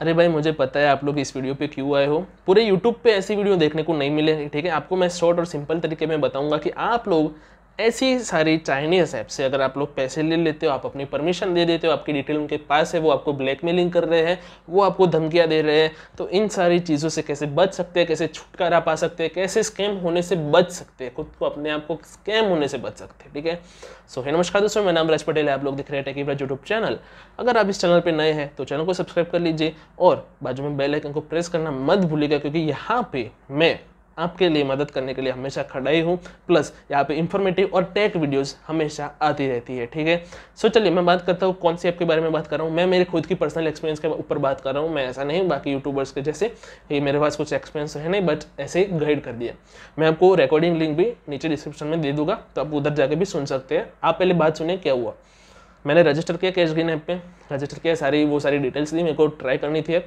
अरे भाई मुझे पता है आप लोग इस वीडियो पे क्यों आए हो पूरे यूट्यूब पे ऐसी वीडियो देखने को नहीं मिलेगी ठीक है आपको मैं शॉर्ट और सिंपल तरीके में बताऊंगा कि आप लोग ऐसी सारी चाइनीज़ ऐप से अगर आप लोग पैसे ले लेते हो आप अपनी परमिशन दे देते हो आपकी डिटेल उनके पास है वो आपको ब्लैकमेलिंग कर रहे हैं वो आपको धमकियाँ दे रहे हैं तो इन सारी चीज़ों से कैसे बच सकते हैं कैसे छुटकारा पा सकते हैं कैसे स्कैम होने से बच सकते हैं खुद को अपने आप को स्कैम होने से बच सकते हैं ठीक है सो है नमस्कार दोस्तों मेरा नाम राज पटेल है आप लोग दिख रहे हैं टेकीवराज यूट्यूब चैनल अगर आप इस चैनल पर नए हैं तो चैनल को सब्सक्राइब कर लीजिए और बाजू में बेलाइकन को प्रेस करना मत भूलिएगा क्योंकि यहाँ पर मैं आपके लिए मदद करने के लिए हमेशा खड़ा ही हूँ प्लस यहाँ पे इन्फॉर्मेटिव और टेक वीडियोस हमेशा आती रहती है ठीक है सो चलिए मैं बात करता हूँ कौन सी ऐप के बारे में बात कर रहा हूँ मैं मेरे खुद की पर्सनल एक्सपीरियंस के ऊपर बात कर रहा हूँ मैं ऐसा नहीं बाकी यूट्यूबर्स के जैसे ये मेरे पास कुछ एक्सपीरियंस है नहीं बट ऐसे गाइड कर दिया मैं आपको रिकॉर्डिंग लिंक भी नीचे डिस्क्रिप्शन में दे दूंगा तो आप उधर जाके भी सुन सकते हैं आप पहले बात सुने क्या हुआ मैंने रजिस्टर किया कैश ग्रीन ऐप पे रजिस्टर किया सारी वो सारी डिटेल्स दी मेरे को ट्राई करनी थी अब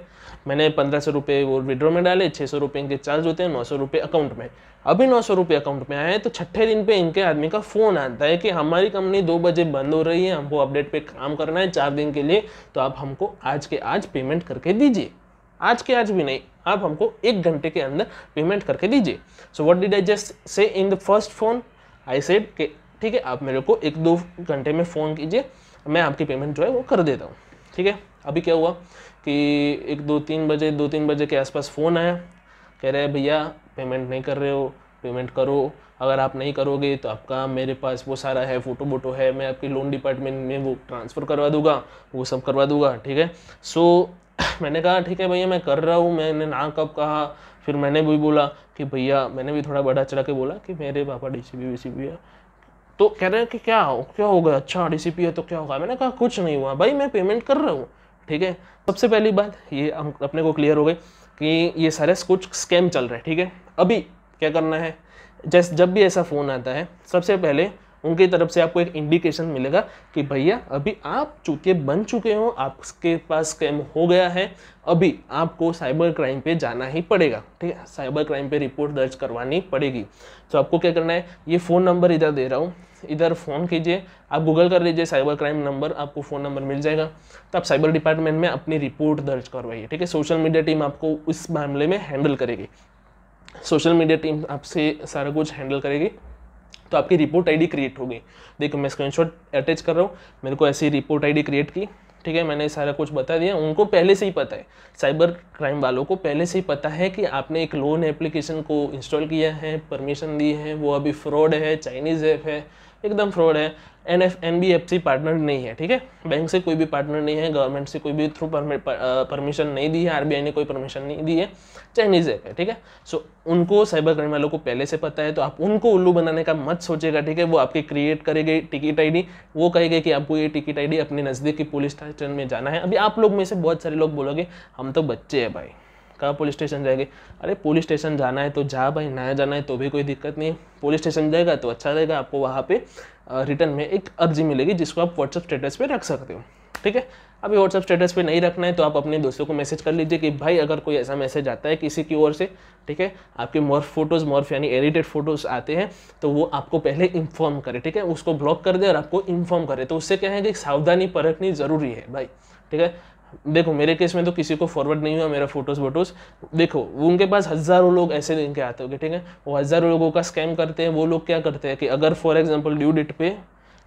मैंने पंद्रह सौ रुपये वो विड्रॉ में डाले छः सौ रुपये इनके चार्ज होते हैं नौ सौ रुपये अकाउंट में अभी नौ सौ रुपये अकाउंट में आए तो छठे दिन पे इनके आदमी का फ़ोन आता है कि हमारी कंपनी दो बजे बंद हो रही है हमको अपडेट पर काम करना है चार दिन के लिए तो आप हमको आज के आज पेमेंट करके दीजिए आज के आज भी नहीं आप हमको एक घंटे के अंदर पेमेंट करके दीजिए so what did I just say in the first phone I said कि ठीक है आप मेरे को एक दो घंटे में फ़ोन कीजिए मैं आपकी पेमेंट जो है वो कर देता हूँ ठीक है अभी क्या हुआ कि एक दो तीन बजे दो तीन बजे के आसपास फ़ोन आया कह रहे हैं भैया पेमेंट नहीं कर रहे हो पेमेंट करो अगर आप नहीं करोगे तो आपका मेरे पास वो सारा है फ़ोटो वोटो है मैं आपकी लोन डिपार्टमेंट में वो ट्रांसफ़र करवा दूंगा वो सब करवा दूंगा ठीक है सो मैंने कहा ठीक है भैया मैं कर रहा हूँ मैंने ना कब कहा फिर मैंने भी बोला कि भैया मैंने भी थोड़ा बड़ा चढ़ा के बोला कि मेरे पापा D C B V C B है तो कह रहे हैं कि क्या हो क्या हो गया अच्छा डीसीपी है तो क्या होगा मैंने कहा कुछ नहीं हुआ भाई मैं पेमेंट कर रहा हूँ ठीक है सबसे पहली बात ये हम अपने को क्लियर हो गई कि ये सारे कुछ स्कैम चल रहे हैं ठीक है अभी क्या करना है जैसे जब भी ऐसा फ़ोन आता है सबसे पहले उनकी तरफ से आपको एक इंडिकेशन मिलेगा कि भैया अभी आप चूके बन चुके हो आपके पास स्कैम हो गया है अभी आपको साइबर क्राइम पे जाना ही पड़ेगा ठीक है साइबर क्राइम पे रिपोर्ट दर्ज करवानी पड़ेगी तो आपको क्या करना है ये फ़ोन नंबर इधर दे रहा हूँ इधर फ़ोन कीजिए आप गूगल कर लीजिए साइबर क्राइम नंबर आपको फ़ोन नंबर मिल जाएगा तो आप साइबर डिपार्टमेंट में अपनी रिपोर्ट दर्ज करवाइए ठीक है सोशल मीडिया टीम आपको इस मामले में हैंडल करेगी सोशल मीडिया टीम आपसे सारा कुछ हैंडल करेगी तो आपकी रिपोर्ट आईडी क्रिएट होगी देखो मैं स्क्रीनशॉट अटैच कर रहा हूँ मेरे को ऐसी रिपोर्ट आईडी क्रिएट की ठीक है मैंने सारा कुछ बता दिया उनको पहले से ही पता है साइबर क्राइम वालों को पहले से ही पता है कि आपने एक लोन एप्लीकेशन को इंस्टॉल किया है परमिशन दी है वो अभी फ्रॉड है चाइनीज़ ऐप है एकदम फ्रॉड है N F N B F C partner नहीं है ठीक है बैंक से कोई भी पार्टनर नहीं है गवर्नमेंट से कोई भी थ्रू परमिशन uh, नहीं दी है आई ने कोई परमिशन नहीं दी है चाइनीज ऐप है ठीक है सो उनको साइबर क्राइम वालों को पहले से पता है तो आप उनको उल्लू बनाने का मत सोचेगा ठीक है वो आपकी क्रिएट करेगी टिकट आईडी वो कहेंगे कि आपको ये टिकट आईडी अपने नज़दीक की पुलिस स्टेशन में जाना है अभी आप लोग में से बहुत सारे लोग बोलोगे हम तो बच्चे हैं भाई कहाँ पुलिस स्टेशन जाएगी अरे पुलिस स्टेशन जाना है तो जा भाई ना जाना है तो भी कोई दिक्कत नहीं पुलिस स्टेशन जाएगा तो अच्छा रहेगा आपको वहाँ पे रिटर्न में एक अर्जी मिलेगी जिसको आप व्हाट्सअप स्टेटस पे रख सकते हो ठीक है अभी व्हाट्सअप स्टेटस पे नहीं रखना है तो आप अपने दोस्तों को मैसेज कर लीजिए कि भाई अगर कोई ऐसा मैसेज आता है किसी की ओर से ठीक है आपके मॉर्फ फोटोज़ मॉर्फ यानी एडिटेड फोटोज़ आते हैं तो वो आपको पहले इन्फॉर्म करे ठीक है उसको ब्लॉक कर दे और आपको इन्फॉर्म करे तो उससे क्या है कि सावधानी परखनी ज़रूरी है भाई ठीक है देखो मेरे केस में तो किसी को फॉरवर्ड नहीं हुआ मेरा फोटोज वोटोज देखो उनके पास हज़ारों लोग ऐसे के आते होंगे ठीक है वो हज़ारों लोगों का स्कैम करते हैं वो लोग क्या करते हैं कि अगर फॉर एग्जाम्पल ड्यू डेट पे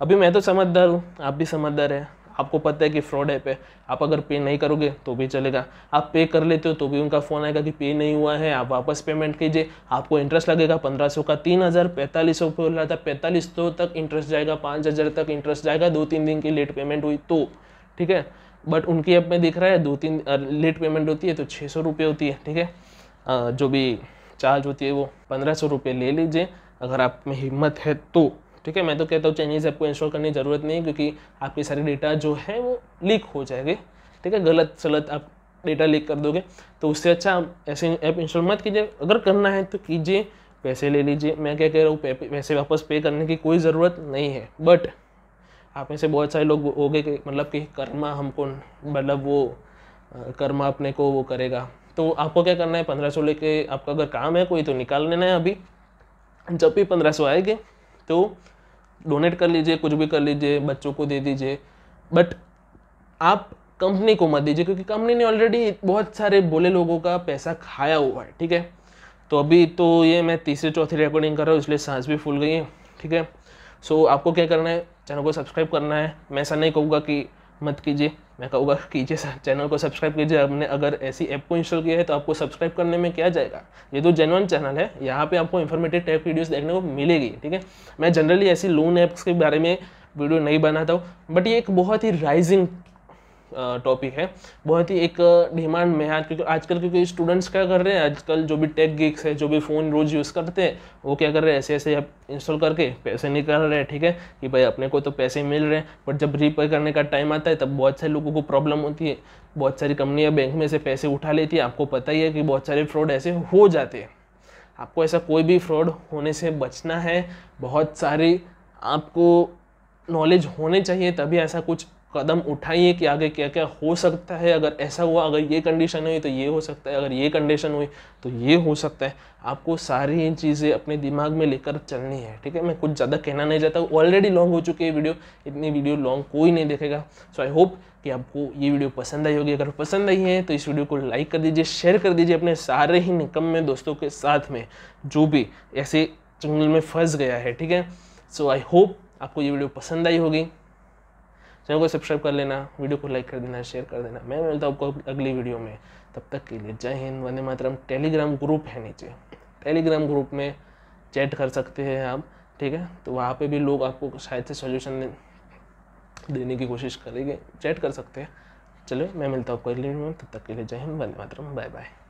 अभी मैं तो समझदार हूँ आप भी समझदार है आपको पता है कि फ्रॉड है पे आप अगर पे नहीं करोगे तो भी चलेगा आप पे कर लेते हो तो भी उनका फ़ोन आएगा कि पे नहीं हुआ है आप वापस पेमेंट कीजिए आपको इंटरेस्ट लगेगा पंद्रह सौ का तीन हज़ार पैंतालीस सौ बोल रहा था पैंतालीस सौ तक इंटरेस्ट जाएगा पाँच हज़ार तक इंटरेस्ट जाएगा दो तीन दिन की लेट पेमेंट हुई तो ठीक है बट उनकी ऐप में दिख रहा है दो तीन लेट पेमेंट होती है तो छः सौ रुपये होती है ठीक है जो भी चार्ज होती है वो पंद्रह सौ रुपये ले लीजिए अगर आप में हिम्मत है तो ठीक है मैं तो कहता हूँ चाइनीज़ ऐप को इंस्टॉल करने की ज़रूरत नहीं क्योंकि आपके सारे डेटा जो है वो लीक हो जाएंगे ठीक है गलत सलत आप डेटा लीक कर दोगे तो उससे अच्छा आप ऐसे ऐप इंस्टॉल मत कीजिए अगर करना है तो कीजिए पैसे ले लीजिए मैं क्या कह रहा हूँ पैसे वापस पे करने की कोई ज़रूरत नहीं है बट आप में से बहुत सारे लोग हो गए कि मतलब कि कर्मा हमको मतलब वो कर्मा अपने को वो करेगा तो आपको क्या करना है पंद्रह सौ लेके आपका अगर काम है कोई तो निकाल लेना है अभी जब भी पंद्रह सौ आएंगे तो डोनेट कर लीजिए कुछ भी कर लीजिए बच्चों को दे दीजिए बट आप कंपनी को मत दीजिए क्योंकि कंपनी ने ऑलरेडी बहुत सारे बोले लोगों का पैसा खाया हुआ है ठीक है तो अभी तो ये मैं तीसरी चौथी रिकॉर्डिंग कर रहा हूँ इसलिए सांस भी फूल गई है ठीक है सो आपको क्या करना है चैनल को सब्सक्राइब करना है मैं ऐसा नहीं कहूँगा कि मत कीजिए मैं कहूँगा कीजिए सर चैनल को सब्सक्राइब कीजिए आपने अगर ऐसी ऐप को इंस्टॉल किया है तो आपको सब्सक्राइब करने में क्या जाएगा ये तो जेनवन चैनल है यहाँ पे आपको इन्फॉर्मेटिव टाइप वीडियोस देखने को मिलेगी ठीक है मैं जनरली ऐसी लोन ऐप्स के बारे में वीडियो नहीं बनाता हूँ बट ये एक बहुत ही राइजिंग टॉपिक है बहुत ही एक डिमांड में है आज क्योंकि आजकल क्योंकि स्टूडेंट्स क्या कर रहे हैं आजकल जो भी टेक गिक्स है जो भी फ़ोन रोज़ यूज़ करते हैं वो क्या कर रहे हैं ऐसे ऐसे आप इंस्टॉल करके पैसे निकाल रहे हैं ठीक है कि भाई अपने को तो पैसे मिल रहे हैं बट जब रीपे करने का टाइम आता है तब बहुत सारे लोगों को प्रॉब्लम होती है बहुत सारी कंपनियाँ बैंक में से पैसे उठा लेती है आपको पता ही है कि बहुत सारे फ्रॉड ऐसे हो जाते हैं आपको ऐसा कोई भी फ्रॉड होने से बचना है बहुत सारी आपको नॉलेज होने चाहिए तभी ऐसा कुछ कदम उठाइए कि आगे क्या क्या हो सकता है अगर ऐसा हुआ अगर ये कंडीशन हुई तो ये हो सकता है अगर ये कंडीशन हुई तो ये हो सकता है आपको सारी चीज़ें अपने दिमाग में लेकर चलनी है ठीक है मैं कुछ ज़्यादा कहना नहीं चाहता ऑलरेडी लॉन्ग हो चुकी है वीडियो इतनी वीडियो लॉन्ग कोई नहीं देखेगा सो आई होप कि आपको ये वीडियो पसंद आई होगी अगर पसंद आई है तो इस वीडियो को लाइक कर दीजिए शेयर कर दीजिए अपने सारे ही निकम में दोस्तों के साथ में जो भी ऐसे चंगल में फंस गया है ठीक है सो आई होप आपको ये वीडियो पसंद आई होगी चैनल को सब्सक्राइब कर लेना वीडियो को लाइक कर देना शेयर कर देना मैं मिलता हूँ आपको अगली वीडियो में तब तक के लिए जय हिंद वंदे मातरम टेलीग्राम ग्रुप है नीचे टेलीग्राम ग्रुप में चैट कर सकते हैं आप ठीक है तो वहाँ पे भी लोग आपको शायद से सोल्यूशन देने की कोशिश करेंगे चैट कर सकते हैं चलो मैं मिलता हूँ आपको अगली वीडियो में तब तक के लिए जय हिंद वंदे मातरम बाय बाय